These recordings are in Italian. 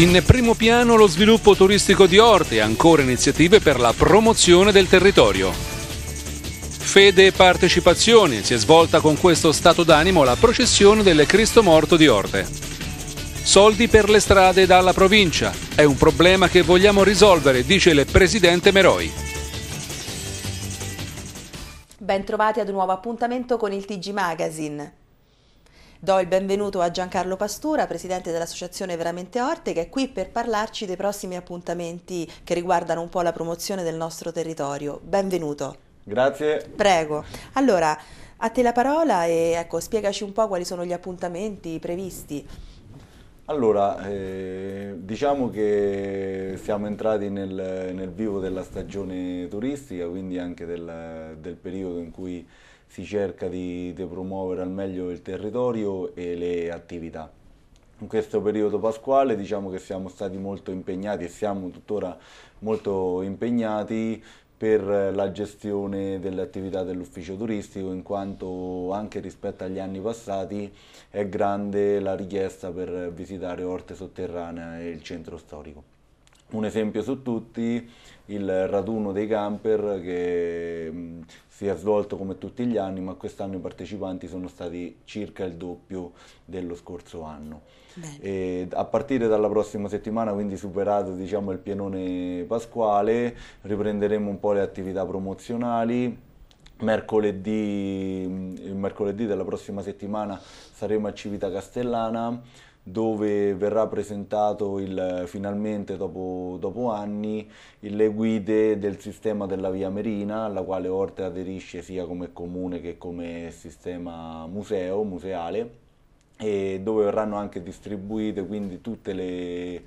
In primo piano lo sviluppo turistico di Orte e ancora iniziative per la promozione del territorio. Fede e partecipazione si è svolta con questo stato d'animo la processione del Cristo Morto di Orte. Soldi per le strade dalla provincia è un problema che vogliamo risolvere, dice il presidente Meroi. Ben trovati ad un nuovo appuntamento con il TG Magazine. Do il benvenuto a Giancarlo Pastura, presidente dell'associazione Veramente Orte, che è qui per parlarci dei prossimi appuntamenti che riguardano un po' la promozione del nostro territorio. Benvenuto. Grazie. Prego. Allora, a te la parola e ecco, spiegaci un po' quali sono gli appuntamenti previsti. Allora, eh, diciamo che siamo entrati nel, nel, vivo della stagione turistica, quindi anche del, del periodo in cui si cerca di, di, promuovere al meglio il territorio e le attività. In questo periodo pasquale diciamo che siamo stati molto impegnati e siamo tuttora molto impegnati per eh, la gestione delle attività dell'ufficio turistico in quanto anche rispetto agli anni passati è grande la richiesta per visitare Orte Sotterranea e il centro storico. Un esempio su tutti, il raduno dei camper che mm, si è svolto come tutti gli anni, ma quest'anno i partecipanti sono stati circa il doppio dello scorso anno. a partire dalla prossima settimana, quindi superato diciamo, il pienone pasquale, riprenderemo un po' le attività promozionali. Mercoledì, mm, mercoledì della prossima settimana saremo a Civita Castellana dove verrà presentato il, finalmente dopo, dopo anni le guide del sistema della via Merina alla quale Orte aderisce sia come comune che come sistema museo, museale e dove verranno anche distribuite quindi tutte le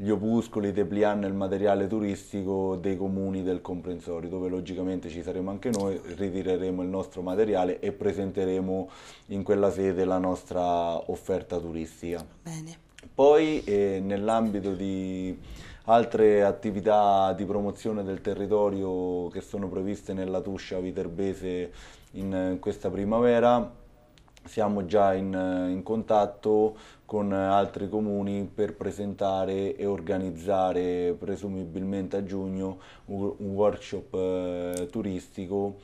gli opuscoli, i e il materiale turistico dei comuni del comprensorio, dove logicamente ci saremo anche noi, ritireremo il nostro materiale e presenteremo in quella sede la nostra offerta turistica. Bene. Poi eh, nell'ambito di altre attività di promozione del territorio che sono previste nella Tuscia Viterbese in, in eh, questa primavera, siamo già in, eh, in, contatto con altri comuni per presentare e organizzare presumibilmente a giugno un, workshop eh, turistico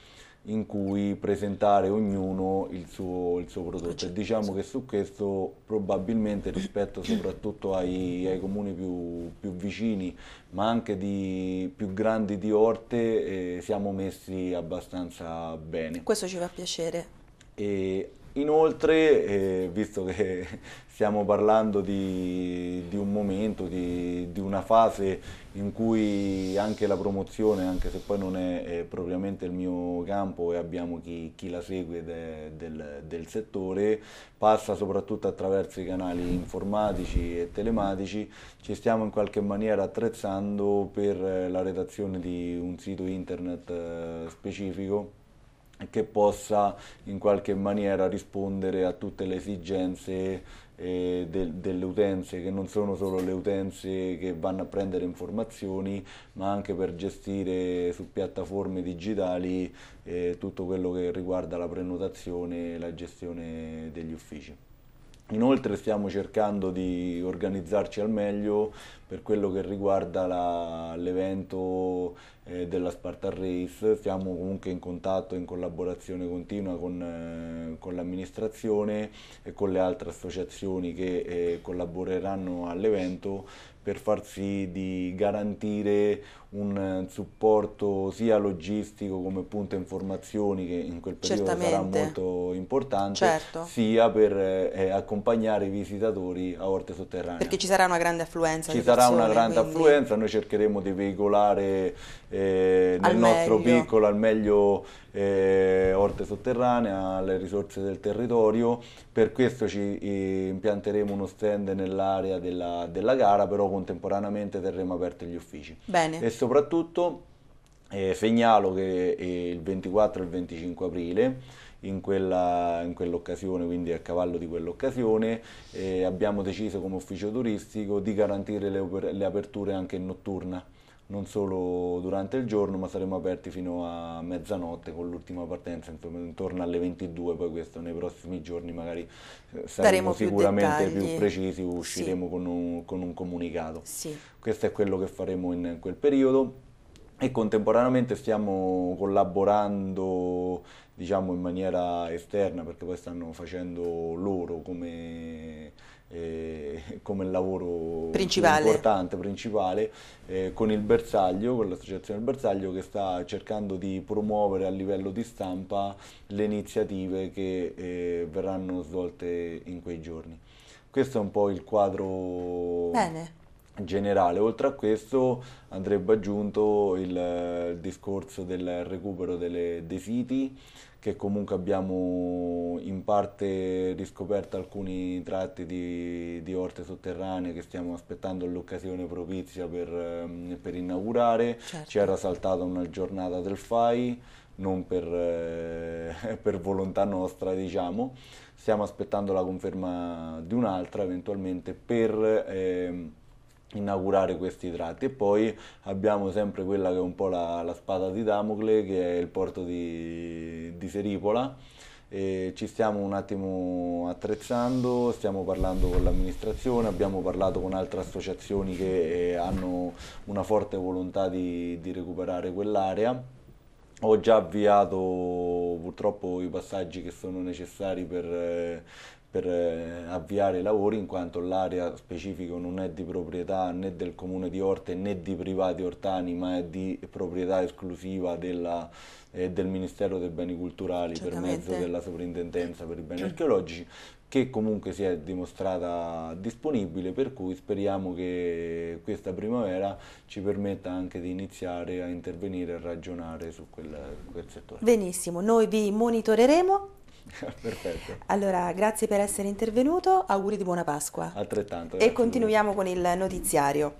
in cui presentare ognuno il suo, il suo prodotto. E diciamo che su questo probabilmente rispetto soprattutto ai, ai comuni più, più, vicini, ma anche di più grandi di Orte, eh, siamo messi abbastanza bene. Questo ci fa piacere. E Inoltre, eh, visto che stiamo parlando di, di un momento, di, di, una fase in cui anche la promozione, anche se poi non è, è propriamente il mio campo e abbiamo chi, chi la segue de, del, del, settore, passa soprattutto attraverso i canali informatici e telematici, ci stiamo in qualche maniera attrezzando per la redazione di un sito internet eh, specifico che possa in qualche maniera rispondere a tutte le esigenze eh, de, delle utenze, che non sono solo le utenze che vanno a prendere informazioni, ma anche per gestire su piattaforme digitali eh, tutto quello che riguarda la prenotazione e la gestione degli uffici. Inoltre stiamo cercando di organizzarci al meglio per quello che riguarda la, l'evento eh, della Spartan Race, siamo comunque in contatto, e in collaborazione continua con, eh, con l'amministrazione e con le altre associazioni che eh, collaboreranno all'evento per far sì di garantire un eh, supporto sia logistico come appunto informazioni che in quel periodo Certamente. sarà molto importante, certo. sia per eh, eh, accompagnare i visitatori a Orte Sotterranea. Perché ci sarà una grande affluenza. Ci sarà persone, una grande quindi... affluenza, noi cercheremo di veicolare eh, nel nostro meglio. piccolo al meglio eh, Orte Sotterranea, le risorse del territorio, per questo ci eh, impianteremo uno stand nell'area della, della gara, però contemporaneamente terremo aperti gli uffici. Bene. E soprattutto eh, segnalo che eh, il 24 e il 25 aprile in, quella, in, quell'occasione, quindi a cavallo di quell'occasione, eh, abbiamo deciso come ufficio turistico di garantire le, le aperture anche in notturna non solo durante il giorno, ma saremo aperti fino a mezzanotte con l'ultima partenza, insomma, intorno alle 22, poi questo nei prossimi giorni magari eh, saremo più sicuramente dettagli. più, precisi, usciremo sì. con, un, con, un, comunicato. Sì. Questo è quello che faremo in quel periodo e contemporaneamente stiamo collaborando diciamo in maniera esterna perché poi stanno facendo loro come eh, come lavoro principale. importante, principale, eh, con il bersaglio, con l'associazione Il Bersaglio che sta cercando di promuovere a livello di stampa le iniziative che eh, verranno svolte in quei giorni. Questo è un po' il quadro Bene generale. Oltre a questo andrebbe aggiunto il, eh, il discorso del recupero delle, dei siti che comunque abbiamo in parte riscoperto alcuni tratti di, di orte sotterranee che stiamo aspettando l'occasione propizia per, ehm, per inaugurare. Certo. Ci era saltata una giornata del FAI, non per, eh, per volontà nostra diciamo. Stiamo aspettando la conferma di un'altra eventualmente per... Eh, inaugurare questi tratti e poi abbiamo sempre quella che è un po' la, la spada di Damocle che è il porto di, di Seripola e ci stiamo un attimo attrezzando, stiamo parlando con l'amministrazione, abbiamo parlato con altre associazioni che eh, hanno una forte volontà di, di recuperare quell'area ho già avviato purtroppo i passaggi che sono necessari per, eh, per eh, avviare i lavori in quanto l'area specifica non è di proprietà né del comune di Orte né di privati ortani ma è di proprietà esclusiva della, eh, del Ministero dei Beni Culturali per mezzo della Sovrintendenza per i Beni Archeologici che comunque si è dimostrata disponibile, per cui speriamo che questa primavera ci permetta anche di iniziare a intervenire e ragionare su quel, quel settore. Benissimo, noi vi monitoreremo Perfetto. Allora, grazie per essere intervenuto, auguri di buona Pasqua. Altrettanto. E continuiamo con il notiziario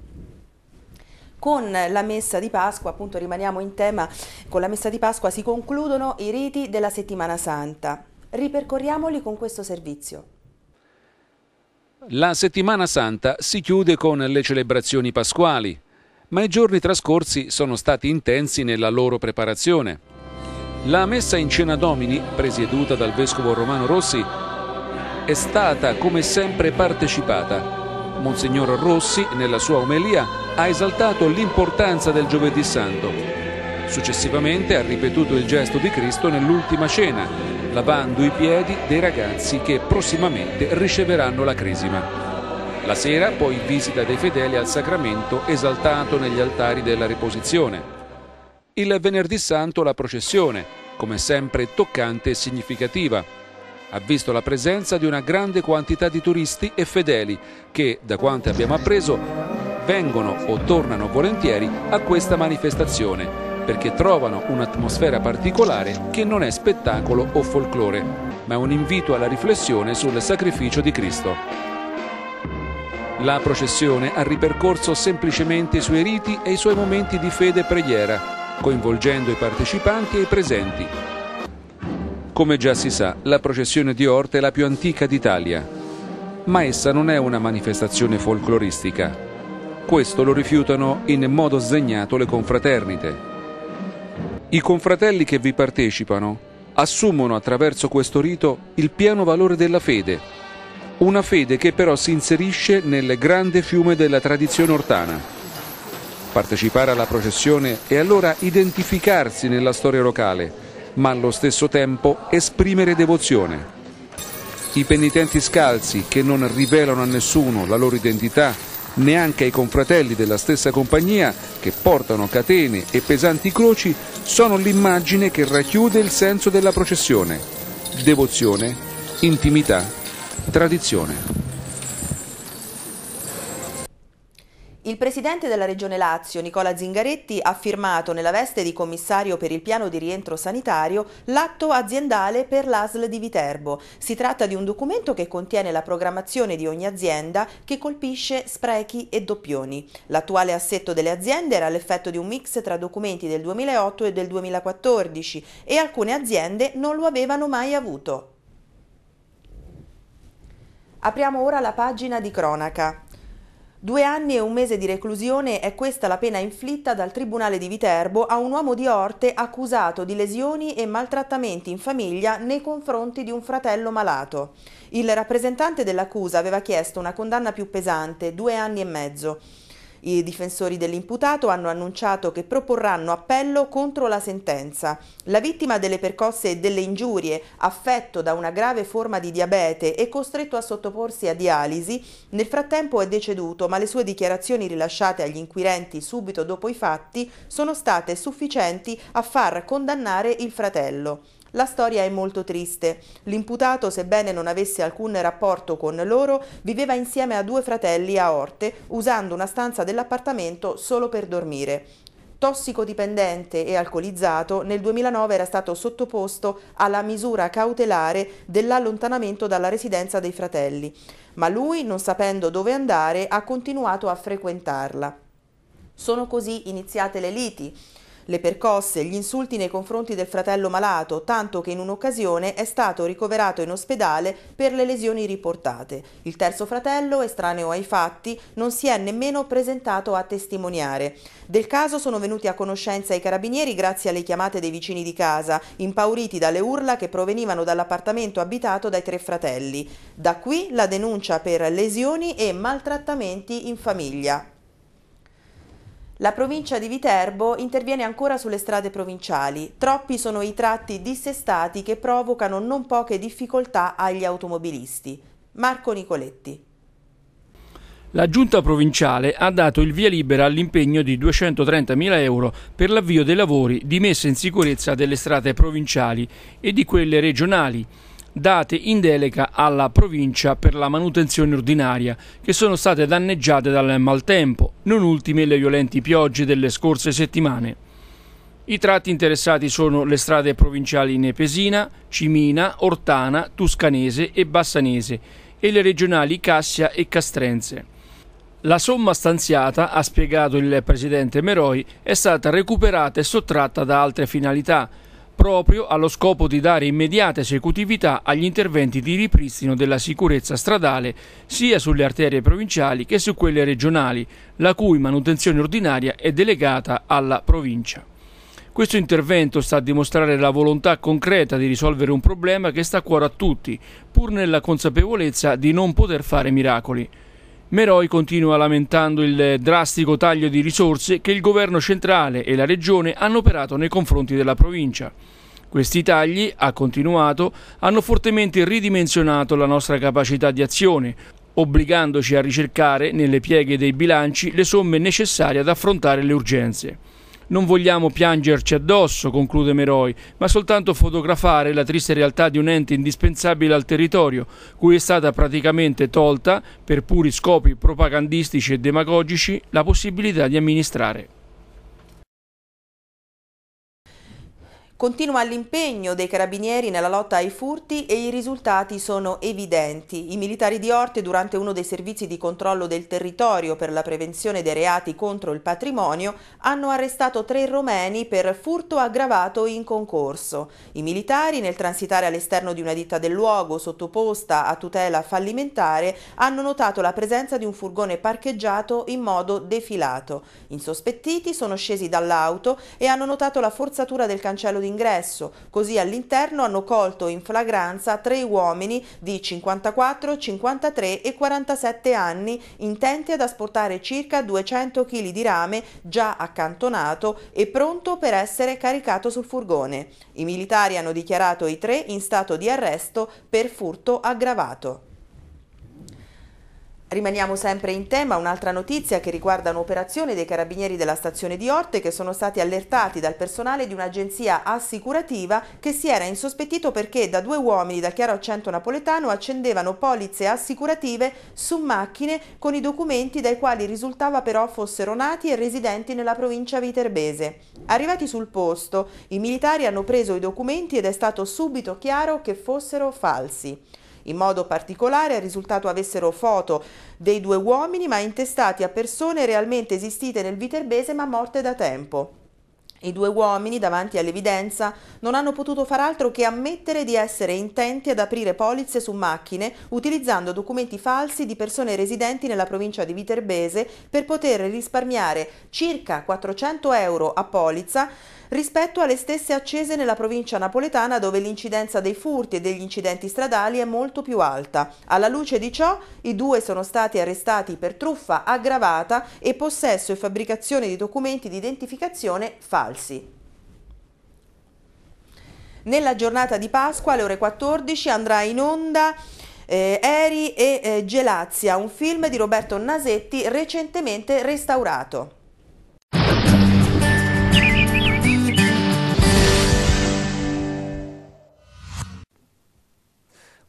con la messa di Pasqua, appunto rimaniamo in tema, con la messa di Pasqua si concludono i riti della settimana santa. Ripercorriamoli con questo servizio. La settimana santa si chiude con le celebrazioni pasquali, ma i giorni trascorsi sono stati intensi nella loro preparazione. La messa in cena domini, presieduta dal vescovo Romano Rossi, è stata come sempre partecipata. Monsignor Rossi, nella sua omelia, ha esaltato l'importanza del giovedì santo. Successivamente ha ripetuto il gesto di Cristo nell'ultima cena, lavando i piedi dei ragazzi che prossimamente riceveranno la crisima. La sera poi visita dei fedeli al sacramento esaltato negli altari della riposizione il venerdì santo la processione, come sempre toccante e significativa. Ha visto la presenza di una grande quantità di turisti e fedeli che, da quanto abbiamo appreso, vengono o tornano volentieri a questa manifestazione perché trovano un'atmosfera particolare che non è spettacolo o folklore, ma un invito alla riflessione sul sacrificio di Cristo. La processione ha ripercorso semplicemente i suoi riti e i suoi momenti di fede e preghiera, coinvolgendo i partecipanti e i presenti. Come già si sa, la processione di Orte è la più antica d'Italia, ma essa non è una manifestazione folcloristica. Questo lo rifiutano in modo sdegnato le confraternite. I confratelli che vi partecipano assumono attraverso questo rito il pieno valore della fede, una fede che però si inserisce nel grande fiume della tradizione ortana partecipare alla processione e allora identificarsi nella storia locale, ma allo stesso tempo esprimere devozione. I penitenti scalzi che non rivelano a nessuno la loro identità, neanche ai confratelli della stessa compagnia che portano catene e pesanti croci, sono l'immagine che racchiude il senso della processione. Devozione, intimità, tradizione. Il presidente della Regione Lazio, Nicola Zingaretti, ha firmato nella veste di commissario per il piano di rientro sanitario l'atto aziendale per l'ASL di Viterbo. Si tratta di un documento che contiene la programmazione di ogni azienda che colpisce sprechi e doppioni. L'attuale assetto delle aziende era l'effetto di un mix tra documenti del 2008 e del 2014 e alcune aziende non lo avevano mai avuto. Apriamo ora la pagina di cronaca. Due anni e un mese di reclusione è questa la pena inflitta dal Tribunale di Viterbo a un uomo di Orte accusato di lesioni e maltrattamenti in famiglia nei confronti di un fratello malato. Il rappresentante dell'accusa aveva chiesto una condanna più pesante, due anni e mezzo. I difensori dell'imputato hanno annunciato che proporranno appello contro la sentenza. La vittima delle percosse e delle ingiurie, affetto da una grave forma di diabete e costretto a sottoporsi a dialisi, nel frattempo è deceduto, ma le sue dichiarazioni rilasciate agli inquirenti subito dopo i fatti sono state sufficienti a far condannare il fratello. La storia è molto triste. L'imputato, sebbene non avesse alcun rapporto con loro, viveva insieme a due fratelli a Orte, usando una stanza dell'appartamento solo per dormire. Tossicodipendente e alcolizzato, nel 2009 era stato sottoposto alla misura cautelare dell'allontanamento dalla residenza dei fratelli, ma lui, non sapendo dove andare, ha continuato a frequentarla. Sono così iniziate le liti le percosse, gli insulti nei confronti del fratello malato, tanto che in un'occasione è stato ricoverato in ospedale per le lesioni riportate. Il terzo fratello, estraneo ai fatti, non si è nemmeno presentato a testimoniare. Del caso sono venuti a conoscenza i carabinieri grazie alle chiamate dei vicini di casa, impauriti dalle urla che provenivano dall'appartamento abitato dai tre fratelli. Da qui la denuncia per lesioni e maltrattamenti in famiglia. La provincia di Viterbo interviene ancora sulle strade provinciali. Troppi sono i tratti dissestati che provocano non poche difficoltà agli automobilisti. Marco Nicoletti. La giunta provinciale ha dato il via libera all'impegno di 230.000 euro per l'avvio dei lavori di messa in sicurezza delle strade provinciali e di quelle regionali date in delega alla provincia per la manutenzione ordinaria, che sono state danneggiate dal maltempo, non ultime le violenti piogge delle scorse settimane. I tratti interessati sono le strade provinciali Nepesina, Cimina, Ortana, Tuscanese e Bassanese e le regionali Cassia e Castrense. La somma stanziata, ha spiegato il presidente Meroi, è stata recuperata e sottratta da altre finalità, proprio allo scopo di dare immediata esecutività agli interventi di ripristino della sicurezza stradale sia sulle arterie provinciali che su quelle regionali, la cui manutenzione ordinaria è delegata alla provincia. Questo intervento sta a dimostrare la volontà concreta di risolvere un problema che sta a cuore a tutti, pur nella consapevolezza di non poter fare miracoli. Meroi continua lamentando il drastico taglio di risorse che il governo centrale e la regione hanno operato nei confronti della provincia. Questi tagli, ha continuato, hanno fortemente ridimensionato la nostra capacità di azione, obbligandoci a ricercare nelle pieghe dei bilanci le somme necessarie ad affrontare le urgenze. Non vogliamo piangerci addosso, conclude Meroi, ma soltanto fotografare la triste realtà di un ente indispensabile al territorio, cui è stata praticamente tolta, per puri scopi propagandistici e demagogici, la possibilità di amministrare. Continua l'impegno dei carabinieri nella lotta ai furti e i risultati sono evidenti. I militari di Orte durante uno dei servizi di controllo del territorio per la prevenzione dei reati contro il patrimonio hanno arrestato tre romeni per furto aggravato in concorso. I militari nel transitare all'esterno di una ditta del luogo sottoposta a tutela fallimentare hanno notato la presenza di un furgone parcheggiato in modo defilato. Insospettiti sono scesi dall'auto e hanno notato la forzatura del cancello d'ingresso, così all'interno hanno colto in flagranza tre uomini di 54, 53 e 47 anni intenti ad asportare circa 200 kg di rame già accantonato e pronto per essere caricato sul furgone. I militari hanno dichiarato i tre in stato di arresto per furto aggravato. Rimaniamo sempre in tema, un'altra notizia che riguarda un'operazione dei carabinieri della stazione di Orte che sono stati allertati dal personale di un'agenzia assicurativa che si era insospettito perché da due uomini dal chiaro accento napoletano accendevano polizze assicurative su macchine con i documenti dai quali risultava però fossero nati e residenti nella provincia viterbese. Arrivati sul posto, i militari hanno preso i documenti ed è stato subito chiaro che fossero falsi. In modo particolare è risultato avessero foto dei due uomini ma intestati a persone realmente esistite nel Viterbese ma morte da tempo. I due uomini, davanti all'evidenza, non hanno potuto far altro che ammettere di essere intenti ad aprire polizze su macchine utilizzando documenti falsi di persone residenti nella provincia di Viterbese per poter risparmiare circa 400 euro a polizza rispetto alle stesse accese nella provincia napoletana dove l'incidenza dei furti e degli incidenti stradali è molto più alta. Alla luce di ciò i due sono stati arrestati per truffa aggravata e possesso e fabbricazione di documenti di identificazione falsi. Nella giornata di Pasqua alle ore 14 andrà in onda eh, Eri e eh, Gelazia, un film di Roberto Nasetti recentemente restaurato.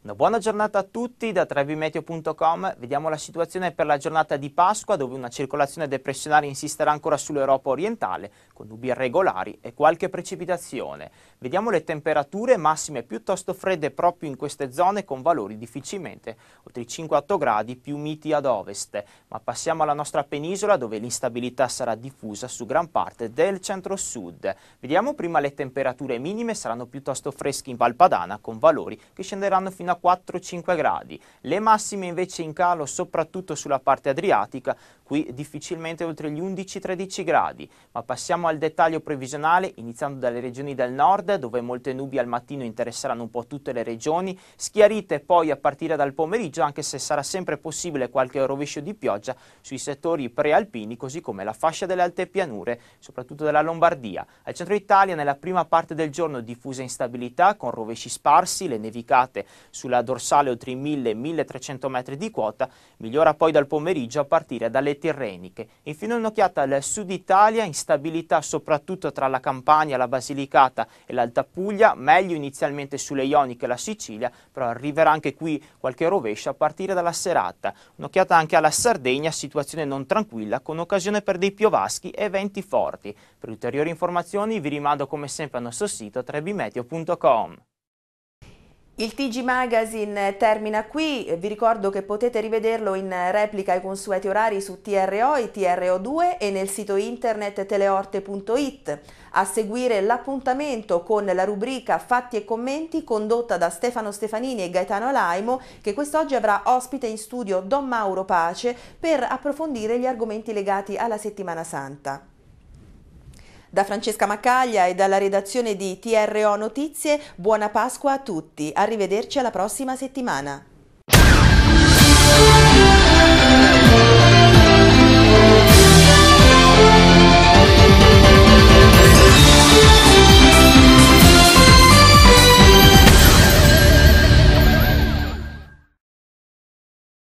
Una buona giornata a tutti da trevimeteo.com. Vediamo la situazione per la giornata di Pasqua, dove una circolazione depressionaria insisterà ancora sull'Europa orientale, con nubi irregolari e qualche precipitazione. Vediamo le temperature massime piuttosto fredde proprio in queste zone, con valori difficilmente oltre i 5-8 gradi più miti ad ovest. Ma passiamo alla nostra penisola, dove l'instabilità sarà diffusa su gran parte del centro-sud. Vediamo prima le temperature minime, saranno piuttosto fresche in Valpadana, con valori che scenderanno fino a 4-5 gradi. Le massime invece in calo soprattutto sulla parte adriatica, qui difficilmente oltre gli 11-13 gradi, ma passiamo al dettaglio previsionale iniziando dalle regioni del nord dove molte nubi al mattino interesseranno un po' tutte le regioni, schiarite poi a partire dal pomeriggio anche se sarà sempre possibile qualche rovescio di pioggia sui settori prealpini così come la fascia delle alte pianure, soprattutto della Lombardia. Al centro Italia nella prima parte del giorno diffusa instabilità con rovesci sparsi, le nevicate sulla dorsale oltre i 1000-1300 metri di quota, migliora poi dal pomeriggio a partire dalle tirreniche. Infine un'occhiata al sud Italia, instabilità soprattutto tra la Campania, la Basilicata e l'Alta Puglia, meglio inizialmente sulle Ioniche e la Sicilia, però arriverà anche qui qualche rovescio a partire dalla serata. Un'occhiata anche alla Sardegna, situazione non tranquilla, con occasione per dei piovaschi e venti forti. Per ulteriori informazioni vi rimando come sempre al nostro sito trebimeteo.com. Il TG Magazine termina qui, vi ricordo che potete rivederlo in replica ai consueti orari su TRO e TRO2 e nel sito internet teleorte.it. A seguire l'appuntamento con la rubrica Fatti e commenti condotta da Stefano Stefanini e Gaetano Laimo che quest'oggi avrà ospite in studio Don Mauro Pace per approfondire gli argomenti legati alla settimana santa. Da Francesca Maccaglia e dalla redazione di TRO Notizie, buona Pasqua a tutti. Arrivederci alla prossima settimana.